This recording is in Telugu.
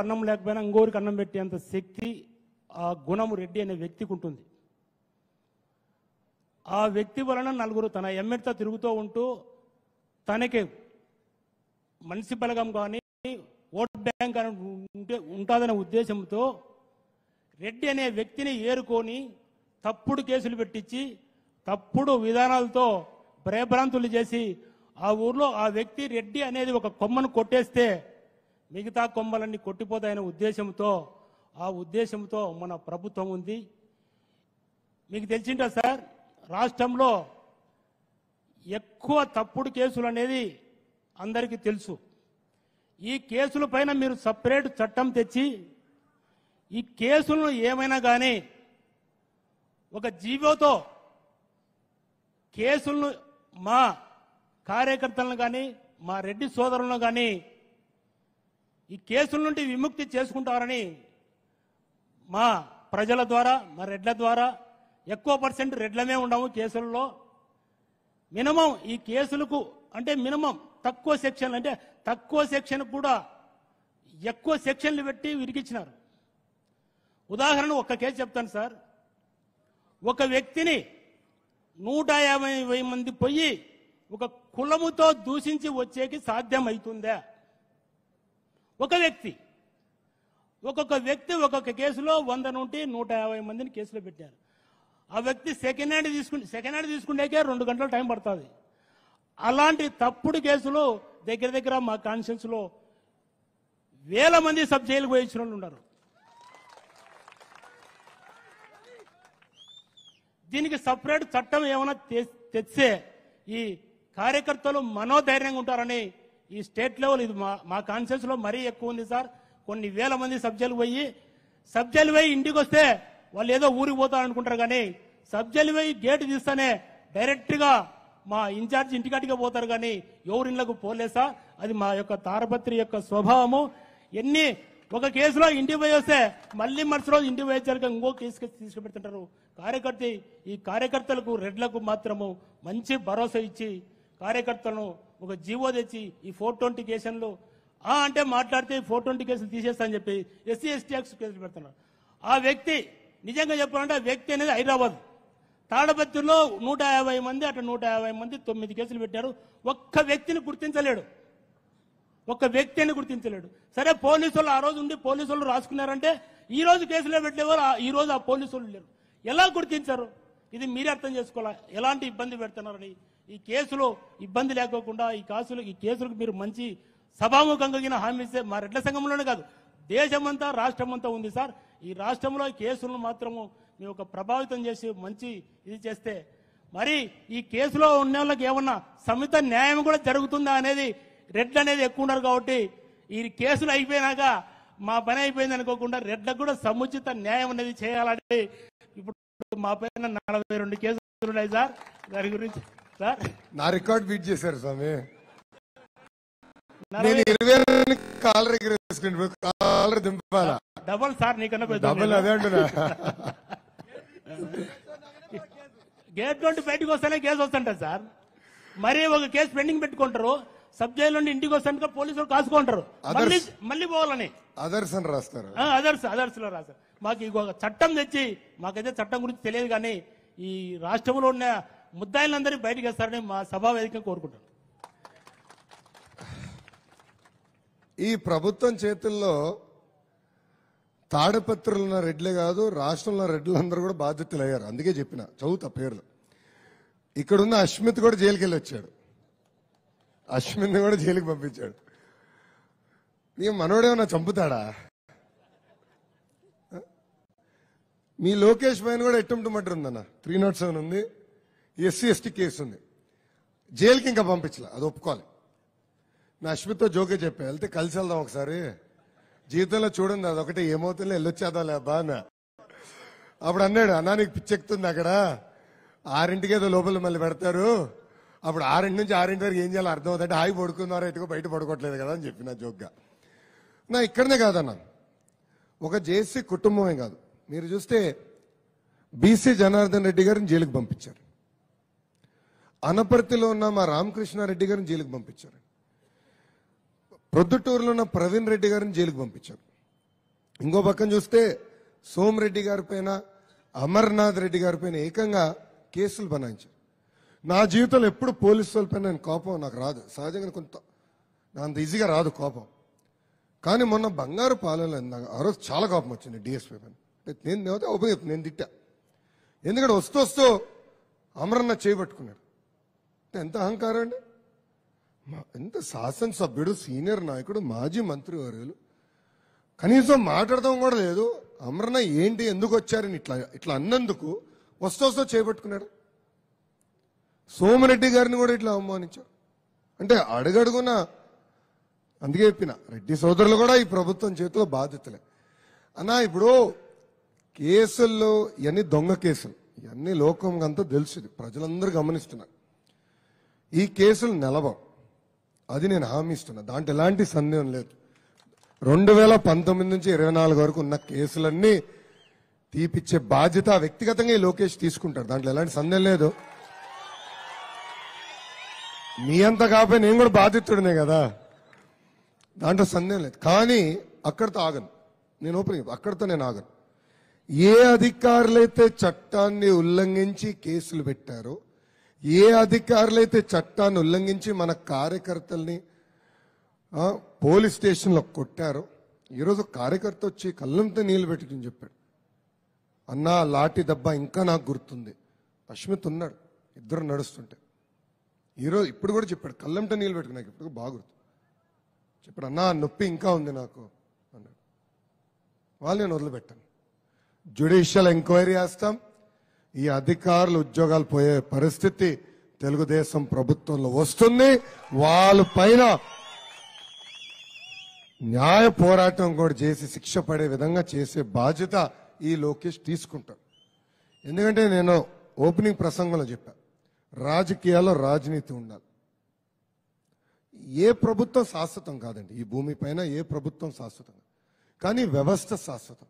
ఇంకోరికి అన్నం లేకపోయినా ఇంకోరికి అన్నం పెట్టేంత శక్తి ఆ గుణము రెడ్డి అనే వ్యక్తికి ఉంటుంది ఆ వ్యక్తి వలన నలుగురు తన ఎమ్మెల్యేతో తిరుగుతూ ఉంటూ తనకి మనిషి బలగం కానీ ఓట్ బ్యాంక్ అని ఉంటే ఉంటుందనే ఉద్దేశంతో రెడ్డి అనే వ్యక్తిని ఏరుకొని తప్పుడు కేసులు పెట్టించి తప్పుడు విధానాలతో భయభ్రాంతులు చేసి ఆ ఊర్లో ఆ వ్యక్తి రెడ్డి అనేది ఒక కొమ్మను కొట్టేస్తే మిగతా కొమ్మలన్నీ కొట్టిపోతాయనే ఉద్దేశంతో ఆ ఉద్దేశంతో మన ప్రభుత్వం ఉంది మీకు తెలిసింటా సార్ రాష్ట్రంలో ఎక్కువ తప్పుడు కేసులు అనేది అందరికీ తెలుసు ఈ కేసుల పైన మీరు సపరేట్ చట్టం తెచ్చి ఈ కేసులను ఏమైనా కానీ ఒక జీవోతో కేసులను మా కార్యకర్తలను కానీ మా రెడ్డి సోదరులను కానీ ఈ కేసుల నుండి విముక్తి చేసుకుంటారని మా ప్రజల ద్వారా మా రెడ్ల ద్వారా ఎక్కువ పర్సెంట్ రెడ్లమే ఉండము కేసుల్లో మినిమం ఈ కేసులకు అంటే మినిమం తక్కువ సెక్షన్ అంటే తక్కువ సెక్షన్ కూడా ఎక్కువ సెక్షన్లు పెట్టి విరిగించినారు ఉదాహరణ ఒక్క కేసు చెప్తాను సార్ ఒక వ్యక్తిని నూట యాభై మంది పోయి ఒక కులముతో దూషించి వచ్చేకి సాధ్యమవుతుందా ఒక వ్యక్తి ఒక్కొక్క వ్యక్తి ఒక్కొక్క కేసులో వంద నుండి నూట యాభై మందిని కేసులో పెట్టారు ఆ వ్యక్తి సెకండ్ హ్యాండ్ తీసుకుంటే సెకండ్ హ్యాండ్ తీసుకునేకే రెండు గంటలు టైం పడుతుంది అలాంటి తప్పుడు కేసులు దగ్గర దగ్గర మా కాన్షియన్స్లో వేల మంది సబ్ జైలు పోయించిన వాళ్ళు ఉన్నారు దీనికి సపరేట్ చట్టం ఏమైనా తెచ్చే ఈ కార్యకర్తలు మనోధైర్యంగా ఉంటారని ఈ స్టేట్ లెవెల్ ఇది మా మా లో మరీ ఎక్కువ ఉంది సార్ కొన్ని వేల మంది సబ్జెక్టులు పోయి సబ్జెక్టులు పోయి ఇంటికి వస్తే వాళ్ళు ఏదో ఊరికి పోతారు అనుకుంటారు కానీ సబ్జెక్టులు పోయి తీస్తేనే తీస్తానే డైరెక్ట్గా మా ఇన్ఛార్జ్ ఇంటికాటిగా పోతారు కానీ ఎవరిళ్ళకు పోలేసా అది మా యొక్క తారపత్రి యొక్క స్వభావము ఎన్ని ఒక కేసులో ఇంటికి పోయి వస్తే మళ్ళీ మరుసటి రోజు ఇంటికి పోయేసరికి ఇంకో కేసు తీసుకుపెడుతుంటారు కార్యకర్త ఈ కార్యకర్తలకు రెడ్లకు మాత్రము మంచి భరోసా ఇచ్చి కార్యకర్తలను ఒక జీవో తెచ్చి ఈ ఫోర్ ట్వంటీ కేసులు ఆ అంటే మాట్లాడితే ఫోర్ ట్వంటీ కేసులు తీసేస్తా అని చెప్పి ఎస్సీ ఎస్టీ యాక్స్ కేసులు పెడుతున్నారు ఆ వ్యక్తి నిజంగా చెప్పాలంటే ఆ వ్యక్తి అనేది హైదరాబాద్ తాడపత్రిలో నూట యాభై మంది అటు నూట యాభై మంది తొమ్మిది కేసులు పెట్టారు ఒక్క వ్యక్తిని గుర్తించలేడు ఒక్క వ్యక్తిని గుర్తించలేడు సరే పోలీసులు ఆ రోజు ఉండి పోలీసులు రాసుకున్నారంటే ఈ రోజు కేసులో పెట్టేవారు ఈ రోజు ఆ పోలీసులు లేరు ఎలా గుర్తించారు ఇది మీరే అర్థం చేసుకోవాలా ఎలాంటి ఇబ్బంది పెడుతున్నారని ఈ కేసులో ఇబ్బంది లేకోకుండా ఈ కాసులు ఈ కేసులకు మీరు మంచి సభాముఖంగా హామీ ఇస్తే మా రెడ్ల సంఘంలోనే కాదు దేశమంతా రాష్ట్రమంతా ఉంది సార్ ఈ రాష్ట్రంలో కేసులను మాత్రము మీ ఒక ప్రభావితం చేసి మంచి ఇది చేస్తే మరి ఈ కేసులో ఉన్న వాళ్ళకి ఏమన్నా సమిత న్యాయం కూడా జరుగుతుందా అనేది రెడ్లు అనేది ఎక్కువ ఉన్నారు కాబట్టి ఈ కేసులు అయిపోయినాక మా పని అయిపోయింది అనుకోకుండా రెడ్లకు కూడా సముచిత న్యాయం అనేది చేయాలని ఇప్పుడు మా పైన నలభై రెండు కేసులు ఉన్నాయి సార్ దాని గురించి సార్ నా రికార్డ్ బీట్ చేశారు స్వామి నేను ఇరవై కాలర్ ఎగరేసుకుంటే కాలర్ దింపాలా డబల్ సార్ నీకన్నా డబల్ అదే అంటున్నా గేట్ నుండి బయటకు వస్తేనే కేసు వస్తుంట సార్ మరి ఒక కేసు పెండింగ్ పెట్టుకుంటారు సబ్ జైలు నుండి ఇంటికి వస్తాను పోలీసులు కాసుకుంటారు మళ్ళీ మళ్ళీ పోవాలని అదర్స్ అని రాస్తారు అదర్స్ అదర్స్ లో రాస్తారు మాకు చట్టం తెచ్చి మాకైతే చట్టం గురించి తెలియదు కానీ ఈ రాష్ట్రంలో ఉన్న ముద్దాయిలందరినీ బయటకు వేస్తారని మా సభా వేదిక కోరుకుంటాను ఈ ప్రభుత్వం చేతుల్లో తాడపత్రులు ఉన్న రెడ్లే కాదు రాష్ట్రంలో రెడ్లందరూ కూడా బాధ్యతలు అయ్యారు అందుకే చెప్పిన చదువుతా పేర్లు ఇక్కడున్న అశ్మిత్ కూడా జైలుకి వెళ్ళి వచ్చాడు అశ్మిత్ కూడా జైలుకి పంపించాడు నీ మనోడేమన్నా చంపుతాడా మీ లోకేష్ పైన కూడా ఎట్టంటుమంటారు ఉందన్న త్రీ నాట్ సెవెన్ ఉంది ఎస్సీ ఎస్టీ కేసు ఉంది జైలుకి ఇంకా పంపించలే అది ఒప్పుకోవాలి నా అశ్మిత్తో జోకే చెప్పా వెళ్తే కలిసి వెళ్దాం ఒకసారి జీవితంలో చూడండి అది ఒకటి ఏమవుతుందో వెళ్ళొచ్చేదా లేబా అన్న అప్పుడు అన్నాడు అన్నా నీకు పిచ్చెక్కుతుంది అక్కడ ఆరింటికి ఏదో లోపల మళ్ళీ పెడతారు అప్పుడు ఆరింటి నుంచి ఆరింటి వరకు ఏం చేయాలో అర్థం అవుతుంది హాయి పడుకున్నారో ఎటుకో బయట పడుకోవట్లేదు కదా అని చెప్పి నా జోక్గా నా ఇక్కడనే కాదన్న ఒక జేసీ కుటుంబమే కాదు మీరు చూస్తే బీసీ జనార్దన్ రెడ్డి గారిని జైలుకి పంపించారు అనపర్తిలో ఉన్న మా రామకృష్ణారెడ్డి గారిని జైలుకు పంపించారు ప్రొద్దుటూరులో ఉన్న ప్రవీణ్ రెడ్డి గారిని జైలుకు పంపించారు ఇంకో పక్కన చూస్తే సోమరెడ్డి గారి పైన అమర్నాథ్ రెడ్డి గారి పైన ఏకంగా కేసులు బనాయించారు నా జీవితంలో ఎప్పుడు పోలీసు వాళ్ళపైన నేను కోపం నాకు రాదు సహజంగా కొంత నా అంత ఈజీగా రాదు కోపం కానీ మొన్న బంగారు పాలనలో ఆ రోజు చాలా కోపం వచ్చింది డిఎస్పీ పైన నేను ఉపయోగం నేను తిట్టా ఎందుకంటే వస్తూ వస్తూ అమరన్న చేపట్టుకున్నాడు ఎంత అహంకారం అండి ఎంత శాసనసభ్యుడు సీనియర్ నాయకుడు మాజీ మంత్రి వర్యులు కనీసం మాట్లాడడం కూడా లేదు అమరణ ఏంటి ఎందుకు వచ్చారని ఇట్లా ఇట్లా అన్నందుకు వస్తూ చేపట్టుకున్నాడు సోమరెడ్డి గారిని కూడా ఇట్లా అవమానించారు అంటే అడుగడుగున అందుకే చెప్పిన రెడ్డి సోదరులు కూడా ఈ ప్రభుత్వం చేతిలో బాధితులే అన్నా ఇప్పుడు కేసుల్లో ఇవన్నీ దొంగ కేసులు ఇవన్నీ లోకంగా అంతా తెలుసుది ప్రజలందరూ గమనిస్తున్నారు ఈ కేసులు నిలవవు అది నేను హామీ ఇస్తున్నా దాంట్లో ఎలాంటి సందేహం లేదు రెండు వేల పంతొమ్మిది నుంచి ఇరవై నాలుగు వరకు ఉన్న కేసులన్నీ తీపిచ్చే బాధ్యత వ్యక్తిగతంగా ఈ లోకేష్ తీసుకుంటాడు దాంట్లో ఎలాంటి సందేహం లేదు మీ అంతా కాకపోయి నేను కూడా బాధితుడినే కదా దాంట్లో సందేహం లేదు కానీ అక్కడితో ఆగను నేను ఓపెన్ అక్కడితో నేను ఆగను ఏ అధికారులైతే చట్టాన్ని ఉల్లంఘించి కేసులు పెట్టారో ఏ అధికారులైతే చట్టాన్ని ఉల్లంఘించి మన కార్యకర్తల్ని పోలీస్ స్టేషన్లో కొట్టారో ఈరోజు కార్యకర్త వచ్చి కళ్ళంతా నీళ్ళు పెట్టుకుని చెప్పాడు అన్నా లాఠీ దెబ్బ ఇంకా నాకు గుర్తుంది అశ్మిత్ ఉన్నాడు ఇద్దరు నడుస్తుంటే ఈరోజు ఇప్పుడు కూడా చెప్పాడు కళ్ళంట నీళ్ళు పెట్టుకు నాకు ఇప్పుడు బాగుంది చెప్పాడు అన్నా నొప్పి ఇంకా ఉంది నాకు అన్నాడు వాళ్ళు నేను వదిలిపెట్టాను జ్యుడిషియల్ ఎంక్వైరీ వేస్తాం ఈ అధికారులు ఉద్యోగాలు పోయే పరిస్థితి తెలుగుదేశం ప్రభుత్వంలో వస్తుంది వాళ్ళ పైన న్యాయ పోరాటం కూడా చేసి శిక్ష పడే విధంగా చేసే బాధ్యత ఈ లోకేష్ తీసుకుంటారు ఎందుకంటే నేను ఓపెనింగ్ ప్రసంగంలో చెప్పా రాజకీయాల్లో రాజనీతి ఉండాలి ఏ ప్రభుత్వం శాశ్వతం కాదండి ఈ భూమిపైన ఏ ప్రభుత్వం శాశ్వతం కానీ వ్యవస్థ శాశ్వతం